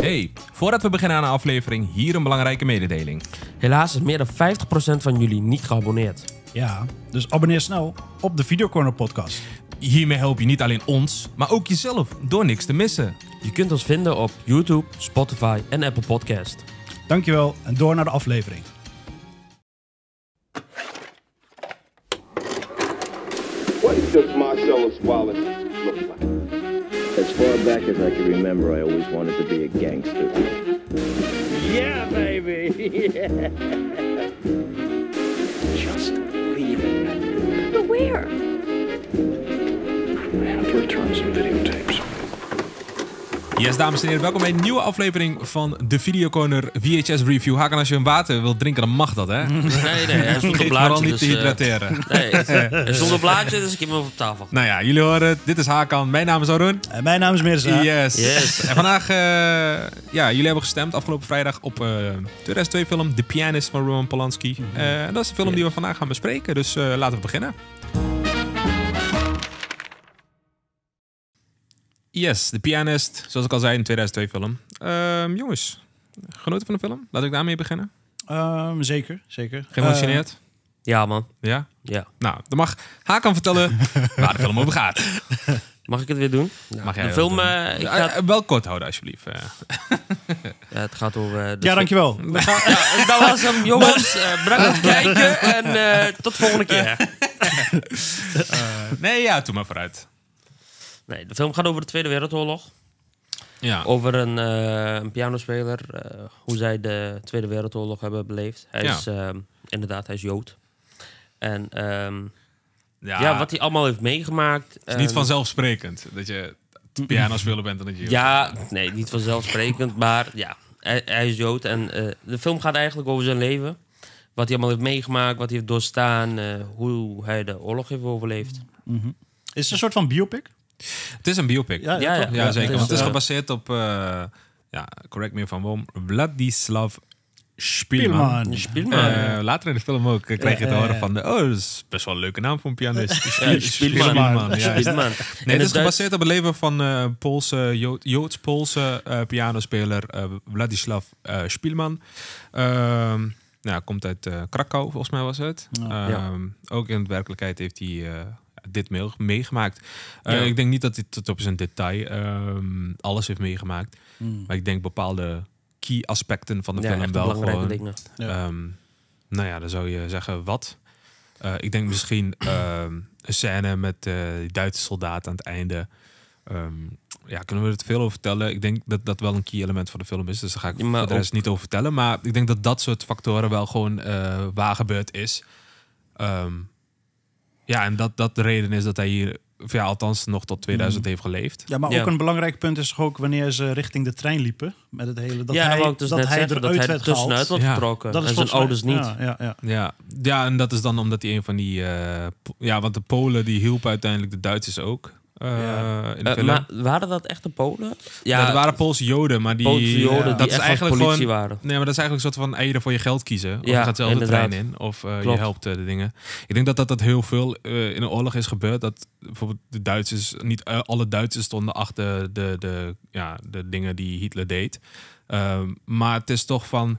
Hey, voordat we beginnen aan de aflevering, hier een belangrijke mededeling. Helaas is meer dan 50% van jullie niet geabonneerd. Ja, dus abonneer snel op de Videocorner podcast. Hiermee help je niet alleen ons, maar ook jezelf door niks te missen. Je kunt ons vinden op YouTube, Spotify en Apple Podcast. Dankjewel en door naar de aflevering. What is Marcellus Wallace? far back as I can remember, I always wanted to be a gangster. Yeah, baby! yeah! Just leave it. But where? Yes, dames en heren, welkom bij een nieuwe aflevering van de Videocorner VHS Review. Hakan, als je een water wilt drinken, dan mag dat, hè? Nee, nee, zonder blaadje. Vooral niet dus, te eh, hydrateren. Uh, nee, zonder blaadje, dus ik heb hem op tafel. Nou ja, jullie horen het. Dit is Hakan, mijn naam is Arun. En eh, mijn naam is Mirza. Yes. yes. En vandaag, eh, ja, jullie hebben gestemd afgelopen vrijdag op uh, 2002-film The Pianist van Roman Polanski. Mhm. en dat is de film die we vandaag gaan bespreken, dus laten we beginnen. Yes, de pianist, zoals ik al zei, in 2002 film. Ehm, jongens, genoten van de film? Laat ik daarmee beginnen. Ehm, zeker, zeker. Geëmotioneerd? Ehm, ja, man. Ja? Ja. Nou, dan mag Hakan vertellen waar de film over gaat. Mag ik het weer doen? mag nou, jij de film. Eh, ik eh, eh, Wel kort houden, alsjeblieft. ja, het gaat over. ja, dankjewel. Gaan, ja, dat was hem, jongens. bedankt voor het kijken en tot de volgende keer. nee, ja, doe maar vooruit. Nee, de film gaat over de Tweede Wereldoorlog. Ja. Over een, eh, een pianospeler, eh, hoe zij de Tweede Wereldoorlog hebben beleefd. Hij is ehm, inderdaad, hij is Jood. En um, ja, ja, wat hij allemaal heeft meegemaakt. Het is niet vanzelfsprekend dat je piano bent en dat je... Ja, nee, niet vanzelfsprekend, maar ja, hij, is Jood. En eh, de film gaat eigenlijk over zijn leven. Wat hij allemaal heeft meegemaakt, wat hij heeft doorstaan, hoe hij de oorlog heeft overleefd. Mhm. Is het een soort van biopic? Het is een biopic. Ja, ja, zeker. het is eh, gebaseerd op, eh, ja, correct me van woon Vladislav Spielman. Spielman. Eh, later in de film ook krijg je te horen van... De, oh, dat is best wel een leuke naam voor een pianist. Spielman. Spielman. Spielman. Nee, het is gebaseerd op het leven van uh, Poolse, Jood, Joods-Poolse pianospeler Vladislav Spielman. Ehm, nou, komt uit Krakau, volgens mij was het. Ehm, ook in werkelijkheid heeft hij dit meegemaakt. Eh, ik denk niet dat dit tot op zijn detail ehm, alles heeft meegemaakt. Hmm. Maar ik denk bepaalde key aspecten van de film wel gewoon. Dingen. Ehm, nou ja, dan zou je zeggen wat. Eh, ik denk misschien uh, een scène met eh, die Duitse soldaat aan het einde. ja, kunnen we het veel over vertellen? Ik denk dat dat wel een key element van de film is. Dus daar ga ik ja, de rest niet over vertellen. Maar ik denk dat dat soort factoren wel gewoon waar gebeurd is. Ja, en dat, dat de reden is dat hij hier, ja, althans nog tot 2000 mm. heeft geleefd. Ja, maar ook een belangrijk punt is toch ook wanneer ze richting de trein liepen met het hele. Dat ja, hij, dus dat hij eruit dat werd tussenuit getrokken. Dat is van ouders niet. Ja, ja, ja. ja, en dat is dan omdat hij een van die. Eh, ja, want de Polen die hielpen uiteindelijk de Duitsers ook. Eh, in de eh, maar waren dat echte Polen? Ja, het waren Poolse Joden, maar die, Joden, eh, dat die is eigenlijk politie gewoon, waren. Nee, maar dat is eigenlijk een soort van eerder voor je geld kiezen. Of je gaat zelf de trein in, of je helpt de dingen. Ik denk dat dat, dat heel veel in de oorlog is gebeurd. Dat bijvoorbeeld de Duitsers, niet alle Duitsers stonden achter de, de, ja, de dingen die Hitler deed. Ehm, maar het is toch van,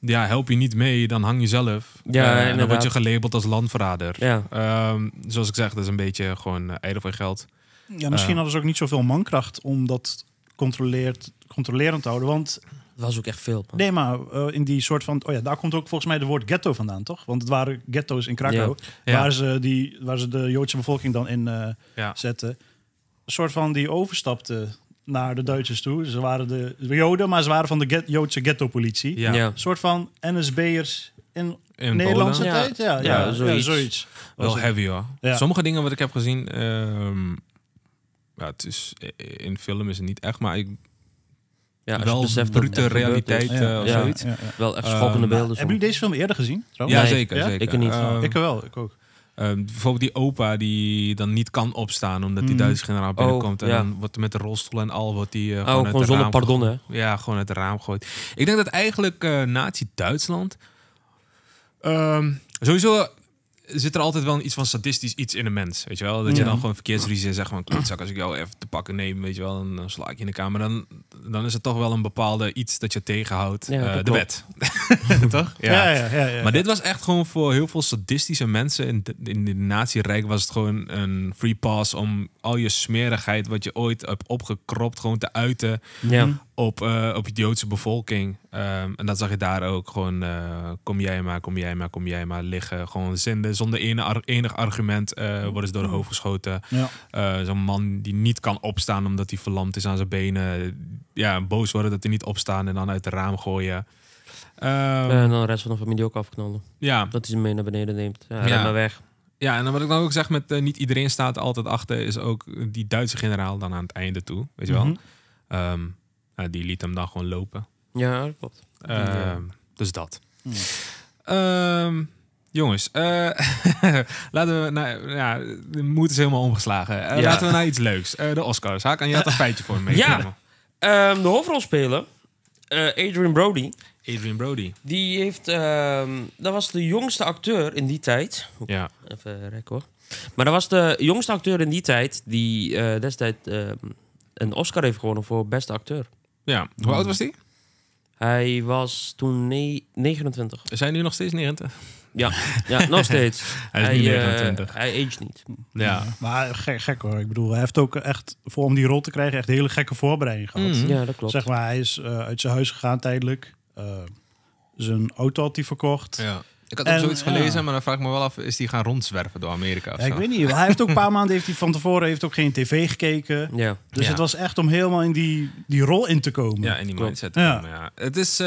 ja, help je niet mee, dan hang je zelf. Ja, en dan word je gelabeld als landverrader. Ja. Ehm, zoals ik zeg, dat is een beetje gewoon eieren voor je geld. Ja, misschien eh. hadden ze ook niet zoveel mankracht om dat controleert, controlerend te houden. Want het was ook echt veel. Nee, maar eh, in die soort van. Oh ja, daar komt ook volgens mij de woord ghetto vandaan, toch? Want het waren ghetto's in Krakau. Waar, ze die, waar ze de Joodse bevolking dan in eh, zetten. Een soort van die overstapte naar de Duitsers toe. Ze waren de Joden, maar ze waren van de get, Joodse ghetto-politie. Een soort van NSB'ers in, in Nederlandse tijd. Ja, ja, zoiets. Wel heavy hoor. Sommige dingen wat ik heb gezien. Ehm, ja, het is, eh, in film is het niet echt, maar ik, ja, wel beseft brute realiteit ja, eh, of zoiets. wel echt ehm, schokkende beelden. Hebben jullie deze film eerder gezien? Trouwens? Ja, zeker, zeker. Ik niet. Ehm, ik wel, ik ook. Ehm, bijvoorbeeld die opa die dan niet kan opstaan omdat die hmm. Duitse generaal oh, binnenkomt. en wat met de rolstoel en al wat die eh, oh, gewoon, uit zonder pardon hè? Ja, gewoon uit het raam gooit. Ik denk dat eigenlijk uh, nazi-Duitsland... sowieso zit er altijd wel iets van sadistisch iets in een mens, weet je wel? Dat je dan gewoon verkeersrisico zegt van, klootzak, als ik jou even te pakken neem, weet je wel, en dan sla ik je in de kamer. Dan, dan is het toch wel een bepaalde iets dat je tegenhoudt, eh, de wet. toch? Ja. ja. Maar dit was echt gewoon voor heel veel sadistische mensen in de, in de was het gewoon een free pass om al je smerigheid wat je ooit hebt opgekropt gewoon te uiten. Ja. Hm op, uh, op Joodse bevolking. Ehm, en dat zag je daar ook. Gewoon eh, kom jij maar, kom jij maar, kom jij maar liggen. Gewoon zenden, zonder enig, argument eh, mm. worden ze door de hoofd geschoten. Zo'n man die niet kan opstaan omdat hij verlamd is aan zijn benen. Ja, boos worden dat hij niet opstaan en dan uit het raam gooien. Ehm, en dan de rest van de familie ook afknallen. Ja. Dat hij ze mee naar beneden neemt. Ja, weg. Ja, en dan wat ik dan ook zeg met niet iedereen staat altijd achter... is ook die Duitse generaal dan aan het einde toe. Weet je wel? Mm eh, die liet hem dan gewoon lopen. Ja, dat klopt. Eh, eh, dus dat. Ehm, jongens, laten we naar. Ja, de moed is helemaal omgeslagen. Laten we naar iets leuks. de Oscars. Haak aan, je had een feitje voor me. Ja, um, de hoofdrolspeler, Adrian Brody. Adrian Brody. Die heeft. Ehm, dat was de jongste acteur in die tijd. ja. Even rekken hoor. Maar dat was de jongste acteur in die tijd die destijds een Oscar heeft gewonnen voor beste acteur. Ja. Hoe oud was die? Hij was toen 29. Zijn nu nog steeds 29? Ja, ja nog steeds. hij is hij, nu eh, hij niet. Ja. Maar gek, gek, hoor. Ik bedoel, hij heeft ook echt, voor om die rol te krijgen, echt hele gekke voorbereiding gehad. Mhm. Ja, dat klopt. Zeg maar, hij is eh, uit zijn huis gegaan tijdelijk. Eh, zijn auto had hij verkocht. Ja. Ik had ook zoiets gelezen, maar dan vraag ik me wel af, is die gaan rondzwerven door Amerika? Ik weet niet. Hij heeft ook een paar maanden heeft hij van tevoren heeft ook geen tv gekeken. Ja. Dus het was echt om helemaal in die, die rol in te komen. Ja, in die mindset te komen. Ja. Het is eh,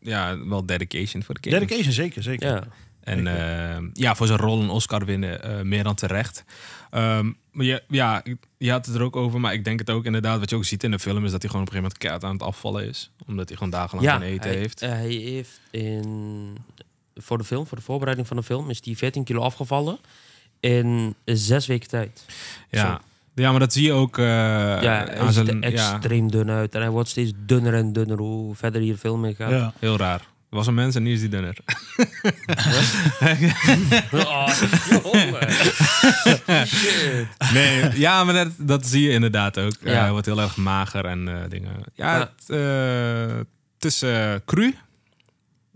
ja, wel dedication voor de kinderen. Dedication, zeker, zeker. En eh, ja, voor zijn rol een Oscar winnen eh, meer dan terecht. Ehm, maar je, ja, je had het er ook over, maar ik denk het ook inderdaad. Wat je ook ziet in de film is dat hij gewoon op een gegeven moment kaart aan het afvallen is. Omdat hij gewoon dagenlang ja, geen eten heeft. Eh, hij heeft in, voor de film, voor de voorbereiding van de film, is hij 14 kilo afgevallen in zes weken tijd. Ja. Ja, maar dat zie je ook. Uh, ja, hij ziet er extreem dun uit. En hij wordt steeds dunner en dunner hoe verder hier de film gaat. Ja. Heel raar was een mens en nu is die dunner. oh, Nee, ja, maar dat, zie je inderdaad ook. hij eh, wordt heel erg mager en eh, dingen. Ja, Het, eh, het, is cru.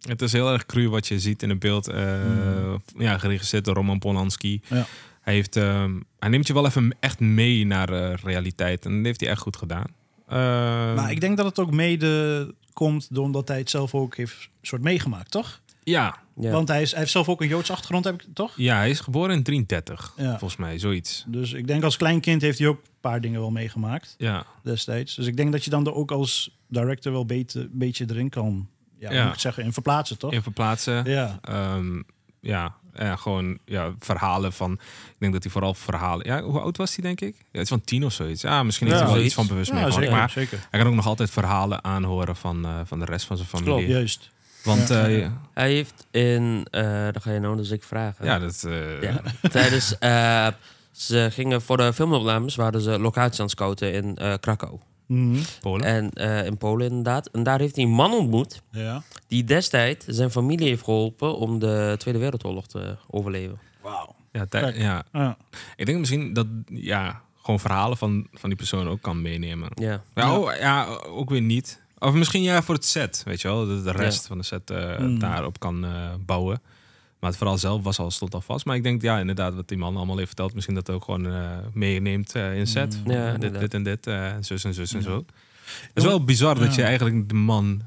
Het is heel erg cru wat je ziet in het beeld. Hmm. Ja, geregisseerd door Roman Polanski. Ja. Hij, heeft, ehm, hij neemt je wel even echt mee naar realiteit. En dat heeft hij echt goed gedaan. Ehm, maar ik denk dat het ook mede komt doordat hij het zelf ook heeft soort meegemaakt, toch? Ja. Want hij, is, hij heeft zelf ook een Joods achtergrond, heb ik, toch? Ja, hij is geboren in 33, ja. volgens mij, zoiets. Dus ik denk als kleinkind heeft hij ook een paar dingen wel meegemaakt ja. destijds. Dus ik denk dat je dan er ook als director wel een beetje erin kan ja, Moet ik zeggen, in verplaatsen, toch? In verplaatsen. Ja. Ehm, ja, en eh, gewoon ja, verhalen van. Ik denk dat hij vooral verhalen. Ja, hoe oud was hij, denk ik? Ja, is van tien of zoiets. Ja, ah, misschien heeft hij wel iets van bewust mee. Zeker, maar zeker. hij kan ook nog altijd verhalen aanhoren van, eh, van de rest van zijn familie. Klopt, juist. Want eh, hij heeft in, uh, dan ga je nou dus ik vragen. Ja, dat. Tijdens ze gingen voor de filmopnames waren ze locatie aan scouten in Krakau. Mm. Polen. En eh, in Polen inderdaad. En daar heeft hij een man ontmoet ja. die destijds zijn familie heeft geholpen om de Tweede Wereldoorlog te overleven. Wauw. Ja, ja. ja. Ik denk misschien dat ja, gewoon verhalen van, van die persoon ook kan meenemen. Ja. oh, ja, ook weer niet. Of misschien ja voor het set, weet je wel. Dat de rest van de set eh, mhm. daarop kan eh, bouwen. Maar het verhaal zelf was al, stond al vast. Maar ik denk, ja, inderdaad, wat die man allemaal heeft verteld, misschien dat ook gewoon eh, meeneemt uh, in set. Mm. ja, dit, en dit, uh, zus en zus en zo. Het is wel bizar dat je eigenlijk de man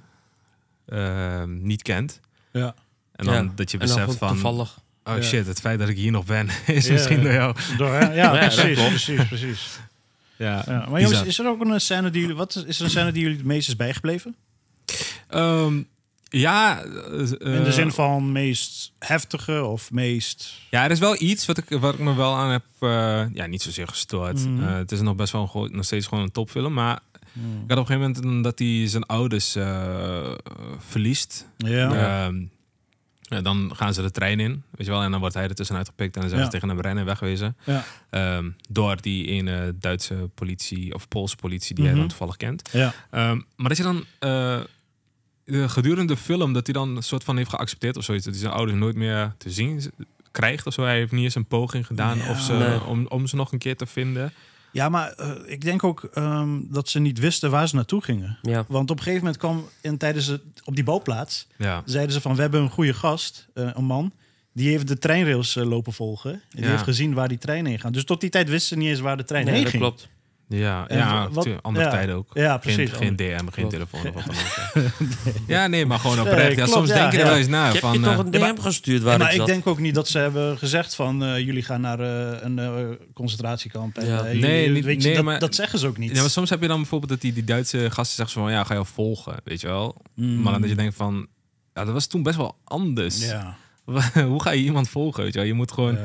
niet kent. Ja. En dan dat je beseft van. Toevallig. Oh shit, het feit dat ik hier nog ben is misschien door jou. Door, ja, precies, precies, precies. Ja, Maar jongens, is er ook een scène die jullie. Wat is, is er een scène die jullie het meest is bijgebleven? Ehm, ja. Eh, in de eh, zin van meest heftige of meest. Ja, er is wel iets wat ik, wat ik me wel aan heb. Eh, ja, niet zozeer gestoord. Mhm. het is nog best wel een, nog steeds gewoon een topfilm. Maar mhm. ik had op een gegeven moment dat hij zijn ouders verliest. Ja. Ehm, ja, dan gaan ze de trein in, weet je wel. En dan wordt hij er tussenuit gepikt en dan zijn ze tegen een rennen wegwezen. Ja. Ehm, door die ene Duitse politie of Poolse politie die mhm. hij dan toevallig kent. Um, maar dat je dan eh, gedurende de film dat hij dan een soort van heeft geaccepteerd of zoiets. Dat hij zijn ouders nooit meer te zien krijgt of zo. Hij heeft niet eens een poging gedaan of om, om ze nog een keer te vinden. Ja, maar eh, ik denk ook ehm, dat ze niet wisten waar ze naartoe gingen. Ja. Want op een gegeven moment kwam in, tijdens het, op die bouwplaats... Ja. zeiden ze van, we hebben een goede gast, eh, een man... die heeft de treinrails lopen volgen. En die heeft gezien waar die trein heen gaat. Dus tot die tijd wisten ze niet eens waar de trein heen dat ging. klopt. Ja, ja andere tijden ook. Ja, precies. Geen, DM, geen telefoon of wat dan ook. Ja, nee, maar gewoon oprecht. ja, soms ja, denk je er wel eens na. van, je toch een eh, DM gestuurd waar ik Maar ik denk ook niet dat ze hebben gezegd van... Eh, jullie gaan naar eh, een concentratiekamp. En, nee, niet, nee dat, maar, dat, zeggen ze ook niet. Ja, maar soms heb je dan bijvoorbeeld dat die, die Duitse gasten zeggen van... Ja, ga je volgen, weet je wel. Hmm. Maar dan dat je denkt van... Ja, dat was toen best wel anders. Hoe ga je iemand volgen, weet je wel? Je moet gewoon...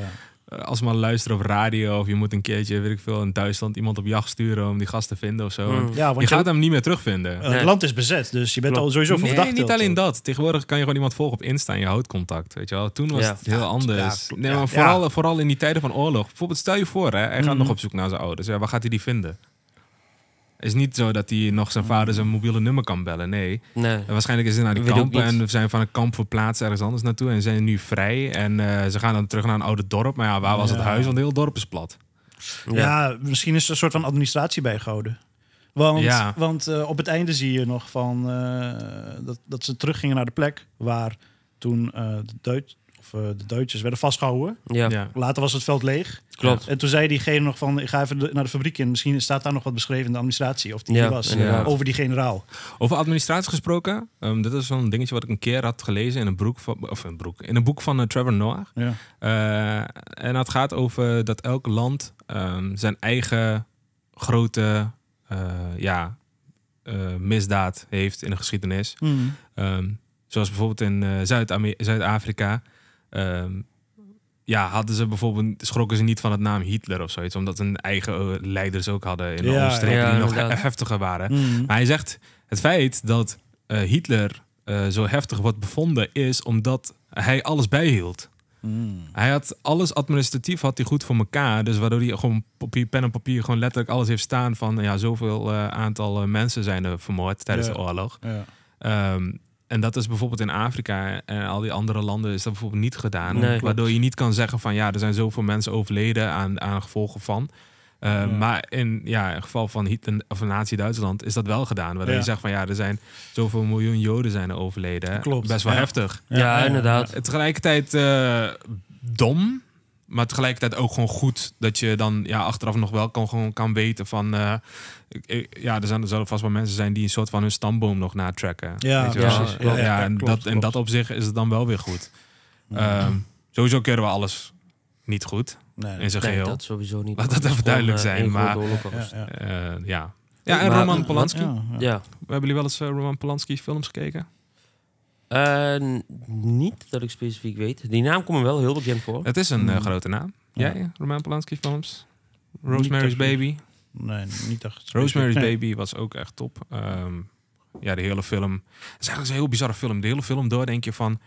Eh, als we maar luisteren op radio of je moet een keertje, weet ik veel, in Duitsland iemand op jacht sturen om die gast te vinden of zo. Mm. je, gaat hem niet meer terugvinden. Eh, het land is bezet, dus je bent al sowieso verdacht. Nee, niet alleen dat. Tegenwoordig kan je gewoon iemand volgen op Insta en je houdt contact, weet je wel. Toen was het heel anders. nee, maar vooral, vooral in die tijden van oorlog. Bijvoorbeeld stel je voor, hè, hij gaat mm. nog op zoek naar zijn ouders. Ja, waar gaat hij die vinden? is niet zo dat hij nog zijn vader zijn mobiele nummer kan bellen. Nee. nee. waarschijnlijk is hij naar de kampen en we zijn van een kamp verplaatst ergens anders naartoe. En zijn nu vrij. En eh, ze gaan dan terug naar een oude dorp. Maar ja, waar was het huis? Want heel dorp is plat. Ja. misschien is er een soort van administratie bijgehouden. Want, ja. want eh, op het einde zie je nog van, eh, dat, dat ze teruggingen naar de plek waar toen de Duits, of eh, de Duitsers, werden vastgehouden. Ja. Later was het veld leeg. Klopt. En toen zei diegene nog van, ik ga even naar de fabriek in. Misschien staat daar nog wat beschreven in de administratie. Of die was, over die generaal. Over administratie gesproken. Um, dit is zo'n dingetje wat ik een keer had gelezen in een, broek of een, broek, in een boek van eh, Trevor Noah. Ja. Eh, en het gaat over dat elk land ehm, zijn eigen grote ja, misdaad heeft in de geschiedenis. Mm. Ehm, zoals bijvoorbeeld in Zuid-Afrika. Ehm, ja, hadden ze bijvoorbeeld, schrokken ze niet van het naam Hitler of zoiets, omdat hun eigen eh, leiders ook hadden in de ja, die nog heftiger waren. Mm. Maar hij zegt, het feit dat eh, Hitler eh, zo heftig wordt bevonden is omdat hij alles bijhield. Mm. Hij had alles administratief had hij goed voor elkaar. Dus waardoor hij gewoon papier, pen en papier gewoon letterlijk alles heeft staan van ja, zoveel aantal mensen zijn er vermoord tijdens de oorlog. Ja. Ehm, en dat is bijvoorbeeld in Afrika en eh, al die andere landen is dat bijvoorbeeld niet gedaan. waardoor je niet kan zeggen van ja, er zijn zoveel mensen overleden aan, aan gevolgen van. Eh, maar in, ja, in het geval van Hitler of natie Duitsland is dat wel gedaan. Waardoor je zegt van ja, er zijn zoveel miljoen Joden zijn overleden. Klopt. Best wel heftig. Ja, inderdaad. Eh, tegelijkertijd dom maar tegelijkertijd ook gewoon goed dat je dan ja, achteraf nog wel kan, gewoon kan weten van... Eh, ja, er, zijn, er zullen vast wel mensen zijn die een soort van hun stamboom nog natrekken. Ja, weet je precies. Ja, ja, ja, en, dat, klopt. en dat op zich is het dan wel weer goed. Mhm. Ehm, sowieso keren we alles niet goed nee, in zijn geheel. dat sowieso niet. Laat dat even duidelijk eh, zijn. maar ja, ja. Eh, en Roman Polanski. Ja, Hebben jullie wel eens Roman Polanski films gekeken? Eh, niet dat ik specifiek weet. Die naam komt me wel heel bekend voor. Het is een eh, hmm. grote naam. Jij, ja. Roman Polanski films? Rosemary's Baby? Nee, niet echt. Rosemary's Baby was ook echt top. Ehm, ja, de hele film. Het is eigenlijk een heel bizarre film. De hele film door denk je van...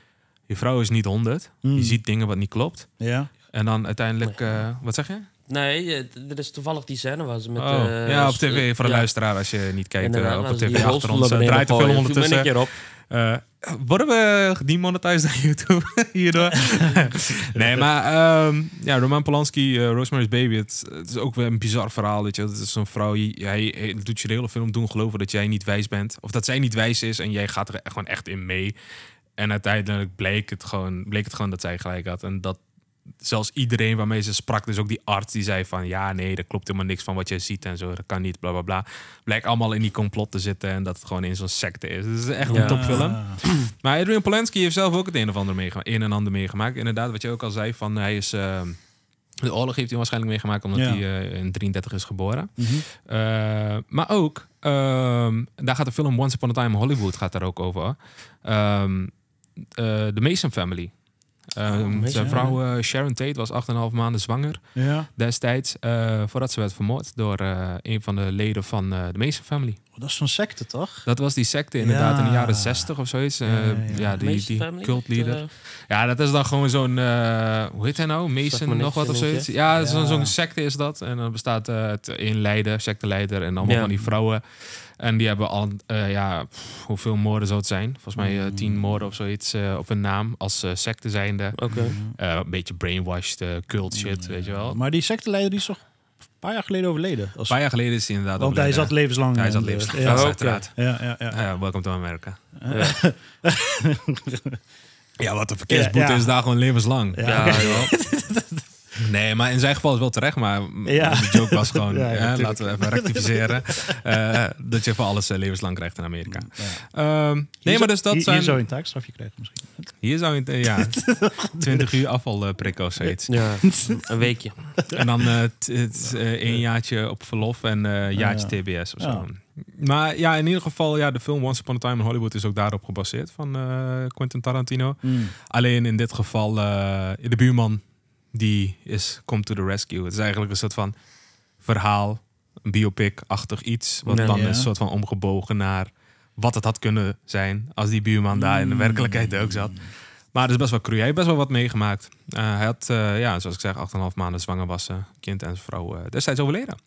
Je vrouw is niet honderd. Je hmm. ziet dingen wat niet klopt. Ja. En dan uiteindelijk... Eh, wat zeg je? Nee, eh, er is toevallig die scène was met... Oh, eh, ja, op tv, eh, voor de luisteraar als je niet kijkt. op de tv achter ons draait de film ondertussen. keer op. worden we demonetized aan YouTube hierdoor? nee, maar ehm, ja, Roman Polanski, Rosemary's Baby, het, is ook weer een bizar verhaal. Weet je. dat is zo'n vrouw, hij, doet je de hele film doen geloven dat jij niet wijs bent. Of dat zij niet wijs is en jij gaat er gewoon echt in mee. En uiteindelijk bleek het gewoon, bleek het gewoon dat zij gelijk had. En dat zelfs iedereen waarmee ze sprak, dus ook die arts, die zei van ja, nee, dat klopt helemaal niks van wat je ziet en zo, dat kan niet, bla bla bla. Blijkt allemaal in die complot te zitten en dat het gewoon in zo'n secte is. Dus het is echt een topfilm. maar Adrian Polanski heeft zelf ook het een, of ander meegemaakt, een en ander meegemaakt. Inderdaad, wat je ook al zei, van hij is. Ehm, de oorlog heeft hij waarschijnlijk meegemaakt omdat hij eh, in 33 is geboren. Mhm. Eh, maar ook, ehm, daar gaat de film Once Upon a Time in Hollywood gaat daar ook over. de ehm, eh, Mason Family. Ehm, zijn vrouw eh, Sharon Tate was 8,5 maanden zwanger ja. destijds. Eh, voordat ze werd vermoord door eh, een van de leden van de Mason family. Oh, dat is zo'n secte, toch? Dat was die secte inderdaad in de jaren zestig of zoiets. ja, eh, die, cult leader. Eh, ja, dat is dan gewoon zo'n, eh, hoe heet hij nou? Mason, nog wat of zoiets. Ja, zo'n secte is dat. En dan bestaat uh, het in leider, secteleider en allemaal van die vrouwen. En die hebben al, ja, hoeveel moorden zou het zijn? Volgens mij tien mm. moorden of zoiets op hun naam als secte zijnde. Oké. Mm. een beetje brainwashed, cult shit, mm, weet je wel. Maar die secteleider die is toch paar jaar geleden overleden. Als... paar jaar geleden is hij inderdaad Want overleden. hij zat levenslang. Ja, hij zat levenslang, ja, ja, Ja, ja, welkom to Amerika. ja, wat een verkeersboete is daar gewoon levenslang. Ja, okay. Nee, maar in zijn geval is wel terecht. Maar ja. de joke was gewoon, laten we even rectificeren. Eh, dat je voor alles eh, levenslang krijgt in Amerika. Um, nee, maar dus dat zijn... Hier zou je een taakstrafje krijgen misschien. Hier zou je, ja, 20 uur afvalprikkel eh, heet. Ja, een weekje. En dan een jaartje op verlof en een jaartje TBS of zo. Maar ja, in ieder geval, ja, de film Once Upon a Time in Hollywood is ook daarop gebaseerd van Quentin Tarantino. Mm. Alleen in dit geval, uh, de buurman die is Come to the Rescue. Het is eigenlijk een soort van verhaal, een biopic-achtig iets, wat dan is een soort van omgebogen naar wat het had kunnen zijn als die buurman daar in de werkelijkheid ook zat. Maar het is best wel cru. Hij heeft best wel wat meegemaakt. Eh, hij had, eh, ja, zoals ik zeg, 8,5 maanden zwanger was. Uh, kind en vrouw destijds overleden.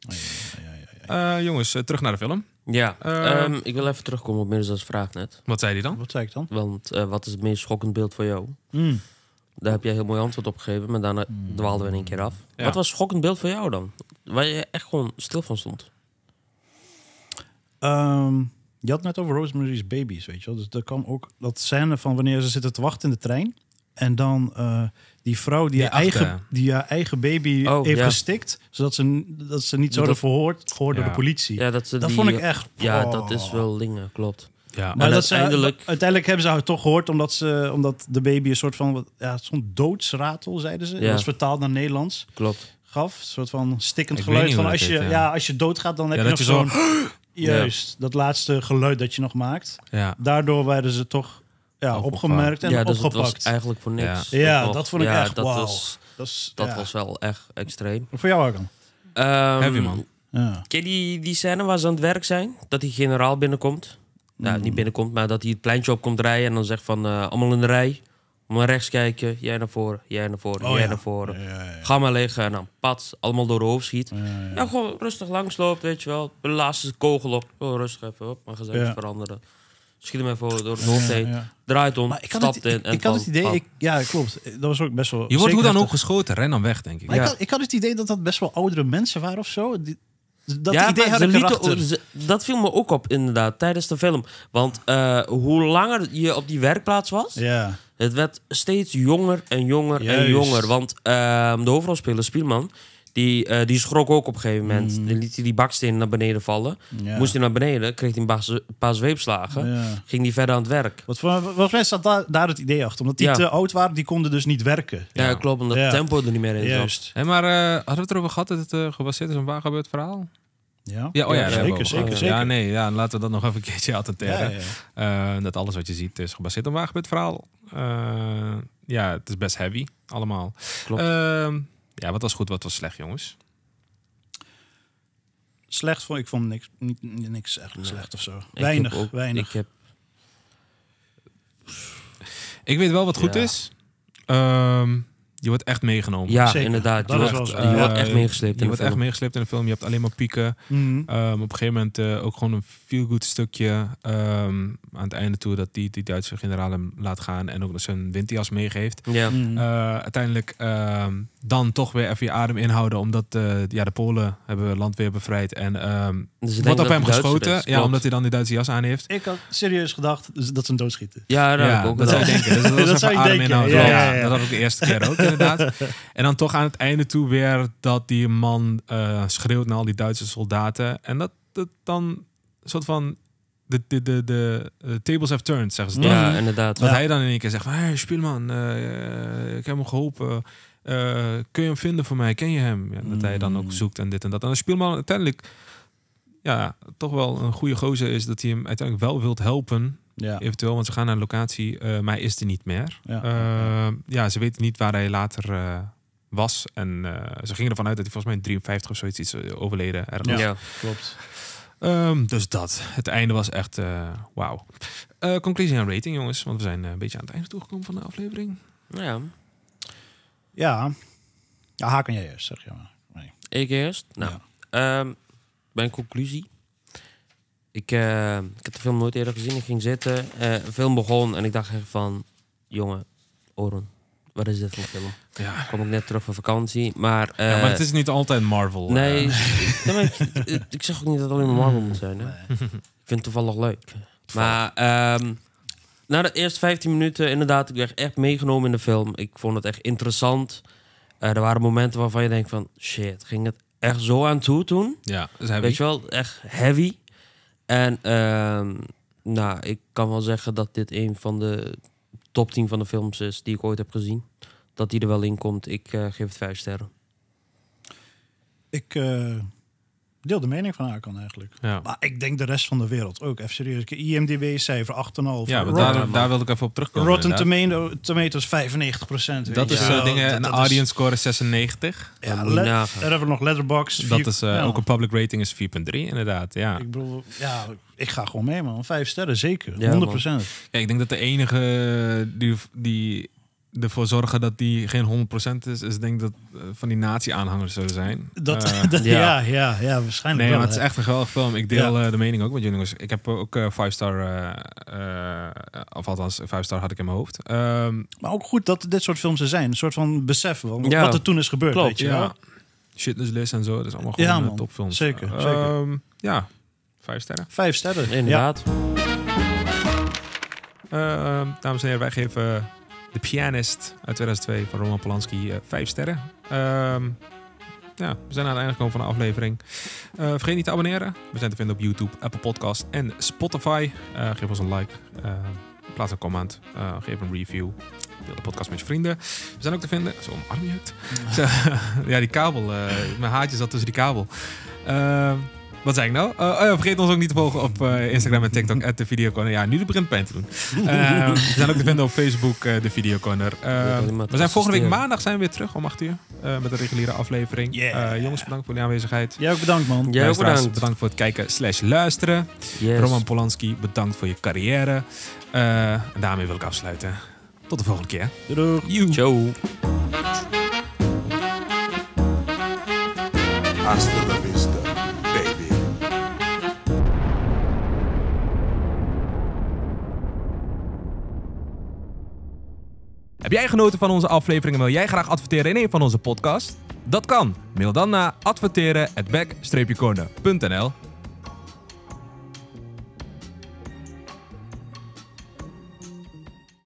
jongens, terug naar de film. Ja, ehm, ik wil even terugkomen op Mirza's vraag net. Wat zei hij dan? Wat zei ik dan? Want wat is het meest schokkend beeld voor jou? Hmm. Daar heb jij heel mooi antwoord op gegeven, maar daarna hmm. dwaalden we in één keer af. Wat was schokkend beeld voor jou dan? Waar je echt gewoon stil van stond? Ehm, je had net over Rosemary's Babies, weet je wel. Dus er kwam ook dat scène van wanneer ze zitten te wachten in de trein. En dan eh, die vrouw die, die haar, eigen, die haar eigen baby oh, heeft gestikt. Zodat ze, dat ze niet zouden verhoord gehoord door de politie. Ja, dat, ze dat vond ik echt... Ja, dat is oh. wel dingen, klopt. Ja, maar uiteindelijk... Eh, uiteindelijk hebben ze haar toch gehoord, omdat, ze, omdat de baby een soort van ja, zo'n doodsratel, zeiden ze. Dat was vertaald naar Nederlands. Klopt. Gaf, een soort van stikkend geluid. Van als, je, ja. als je doodgaat, dan heb je nog zo'n... juist, dat laatste geluid dat je nog maakt. Daardoor werden ze toch ja, opgemerkt en ja, dat opgepakt. Was eigenlijk voor niks. Ja, dat, vond ik echt dat dat, dat was wel echt extreem. Voor jou ook dan? Um, Heavy man. Ken die, die scène waar ze aan het werk zijn? Dat die generaal binnenkomt? nou, niet hmm. binnenkomt, maar dat hij het pleintje op komt rijden en dan zegt van eh, allemaal in de rij. Maar rechts kijken, jij naar voren, jij naar voren, oh jij naar voren. Ga maar liggen en dan pat, allemaal door de hoofd schiet. Ja, gewoon rustig langsloopt, weet je wel. De laatste kogel op, oh, rustig even, op, mijn gezicht veranderen. Schiet hem even door de hoofd draait om, ik stapt het, in ik, Ik had het idee, ja klopt, dat was ook best wel... Je wordt hoe dan ook geschoten, ren dan weg, denk ik. Ik had, ik, het idee dat dat best wel oudere mensen waren of zo. Dat ja, idee lieten, Dat viel me ook op, inderdaad, tijdens de film. Want eh, hoe langer je op die werkplaats was... Ja. Het werd steeds jonger en jonger en jonger. Want uh, de hoofdrolspeler, Spielman... Die, eh, die schrok ook op een gegeven moment. Mm. Dan liet hij die baksteen naar beneden vallen. Moest hij naar beneden, kreeg hij een paar zweepslagen. Ging hij verder aan het werk. Wat voor, volgens mij zat daar, het idee achter. Omdat die te oud waren, die konden dus niet werken. Ja, klopt. Omdat het tempo er niet meer in rust maar uh, hadden we het erover gehad dat het uh, gebaseerd is op een waar verhaal? Ja, ja, oh ja, zeker, zeker, zeker, Ja, nee, ja, laten we dat nog even een keertje attenteren. Ja, eh, dat alles wat je ziet is gebaseerd op een verhaal. Eh, ja, het is best heavy allemaal. Klopt. Ehm, ja, wat was goed, wat was slecht, jongens? Slecht vond ik vond niks, niet, niks eigenlijk slecht of zo. Weinig, weinig. Ik, heb... ik weet wel wat goed is. Um, je wordt echt meegenomen. Ja, inderdaad. Je wordt, eh, je wordt, echt meegesleept. Je in wordt echt meegesleept in de film. Je hebt alleen maar pieken. Mhm. Ehm, op een gegeven moment eh, ook gewoon een feel-good stukje ehm, aan het einde toe. Dat die, die Duitse generaal hem laat gaan. En ook zijn een windjas meegeeft. Ja. Eh, uiteindelijk ehm, dan toch weer even je adem inhouden. Omdat ja, de Polen hebben land weer bevrijd. En um, wordt op hem geschoten. ja, omdat hij dan die Duitse jas aan heeft. Ik had serieus gedacht dat ze hem doodschieten. Ja, dat, ja, ook zou ik denken. Dus dat, dat zou ik denken. ja, dat had ik de eerste keer ook. en dan toch aan het einde toe weer dat die man eh, schreeuwt naar al die Duitse soldaten. En dat het dan een soort van de, de, de, de, eh, tables have turned, zeggen ze. Ja, dan. inderdaad. Dat hij dan in één keer zegt van, Spielman, eh, ik heb hem geholpen. kun je hem vinden voor mij? Ken je hem? Ja, dat hij dan ook mm. zoekt en dit en dat. En speelman Spielman uiteindelijk ja, toch wel een goede gozer is dat hij hem uiteindelijk wel wilt helpen. Ja. Eventueel, want ze gaan naar een locatie, uh, maar hij is er niet meer. Ja, eh, ja ze weten niet waar hij later eh, was. En ze gingen ervan uit dat hij volgens mij in 53 of zoiets iets overleden ergens. Ja, klopt. Ehm, dus dat. Het einde was echt wauw. conclusie en rating, jongens. Want we zijn een beetje aan het einde toegekomen van de aflevering. Ja. Ja. Ja, haken jij eerst, zeg je maar. Nee. Ik eerst? Nou, ehm, mijn conclusie ik, uh, ik had de film nooit eerder gezien. Ik ging zitten, uh, film begon en ik dacht echt van... Jongen, Oren, wat is dit voor film? Ja. Kom ik net terug van vakantie, maar... ja, maar het eh, is niet altijd Marvel. Nee, ik, ik, zeg ook niet dat het alleen maar Marvel moet zijn. Hè? Ik vind het toevallig leuk. Maar ehm, na de eerste 15 minuten, inderdaad, ik werd echt meegenomen in de film. Ik vond het echt interessant. er waren momenten waarvan je denkt van... Shit, ging het echt zo aan toe toen? Ja, Weet je wel, echt heavy. En ehm, nou, ik kan wel zeggen dat dit een van de top 10 van de films is die ik ooit heb gezien. Dat die er wel in komt. Ik eh, geef het vijf sterren. Ik eh, deel de mening van kan eigenlijk. Ja. Maar ik denk de rest van de wereld ook. Even serieus. IMDb-cijfer 8,5. Ja, daar, daar wilde ik even op terugkomen. Rotten tomato, Tomatoes 95 procent. Eh, dat is dingen, een audience score is 96. Ja, er hebben we nog Letterbox. Dat is eh, ook een public rating is 4,3 inderdaad. Ja. Ik bedoel, ja, ik ga gewoon mee man. Vijf sterren, zeker. 100 procent. ik denk dat de enige die, die ervoor zorgen dat die geen 100% is, is denk dat eh, van die nazi-aanhangers zullen zijn. Dat, eh, ja. ja. Ja, waarschijnlijk Nee, maar het is echt een geweldig film. Ik deel eh, de mening ook met jullie. Ik heb ook 5-star, of althans 5-star had ik in mijn hoofd. Ehm, maar ook goed dat dit soort films er zijn. Een soort van besef van wat er toen is gebeurd, klopt, weet je en zo, dat is allemaal gewoon man, topfilms. Zeker, ehm, zeker. ja, 5 sterren. 5 sterren, inderdaad. Ehm, dames en heren, wij geven de Pianist uit 2002 van Roman Polanski. Eh, vijf sterren. Um, ja, we zijn aan het einde gekomen van de aflevering. Eh, vergeet niet te abonneren. We zijn te vinden op YouTube, Apple Podcast en Spotify. Eh, geef ons een like. Uh, plaats een comment. geef een review. Deel de podcast met je vrienden. We zijn ook te vinden. Zo omarm je ja, die kabel. mijn haatje zat tussen die kabel. Ehm, wat zei ik nou? Eh, oh vergeet ons ook niet te volgen op eh, Instagram en TikTok. At de Videoconner. Ja, nu de het pijn te doen. Uh, we zijn ook te vinden op Facebook, de Videocorner. we zijn volgende week maandag zijn we weer terug om 8 uur. met een reguliere aflevering. jongens, bedankt voor de aanwezigheid. Jij ook bedankt, man. Jij ook bedankt. voor het kijken slash luisteren. Roman Polanski, bedankt voor je carrière. en daarmee wil ik afsluiten. Tot de volgende keer. Doei. doei. Ciao. Heb jij genoten van onze aflevering en wil jij graag adverteren in een van onze podcasts? Dat kan. Mail dan naar adverteren at cornernl